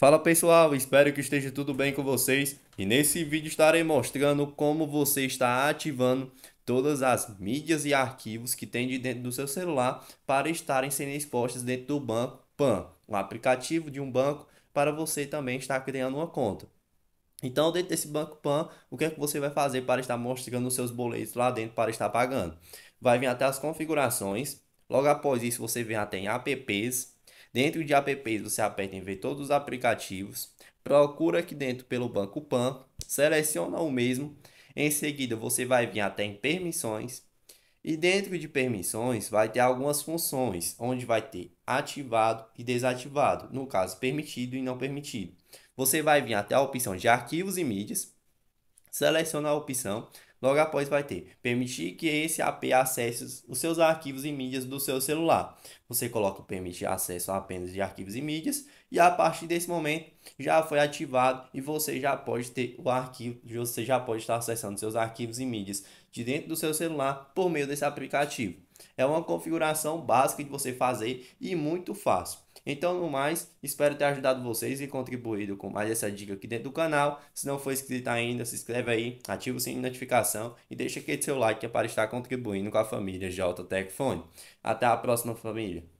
Fala pessoal, espero que esteja tudo bem com vocês e nesse vídeo estarei mostrando como você está ativando todas as mídias e arquivos que tem de dentro do seu celular para estarem sendo expostas dentro do banco PAN, um aplicativo de um banco para você também estar criando uma conta. Então, dentro desse banco PAN, o que é que você vai fazer para estar mostrando os seus boletos lá dentro para estar pagando? Vai vir até as configurações. Logo após isso, você vem até em apps, Dentro de apps, você aperta em ver todos os aplicativos, procura aqui dentro pelo banco PAN, seleciona o mesmo, em seguida você vai vir até em permissões e dentro de permissões vai ter algumas funções, onde vai ter ativado e desativado, no caso permitido e não permitido. Você vai vir até a opção de arquivos e mídias, seleciona a opção Logo após vai ter permitir que esse AP acesse os seus arquivos e mídias do seu celular. Você coloca o permitir acesso apenas de arquivos e mídias e a partir desse momento já foi ativado e você já pode ter o arquivo, você já pode estar acessando seus arquivos e mídias de dentro do seu celular por meio desse aplicativo. É uma configuração básica de você fazer e muito fácil. Então, no mais, espero ter ajudado vocês e contribuído com mais essa dica aqui dentro do canal. Se não for inscrito ainda, se inscreve aí, ativa o sininho de notificação e deixa aquele seu like para estar contribuindo com a família JTech Fone. Até a próxima, família!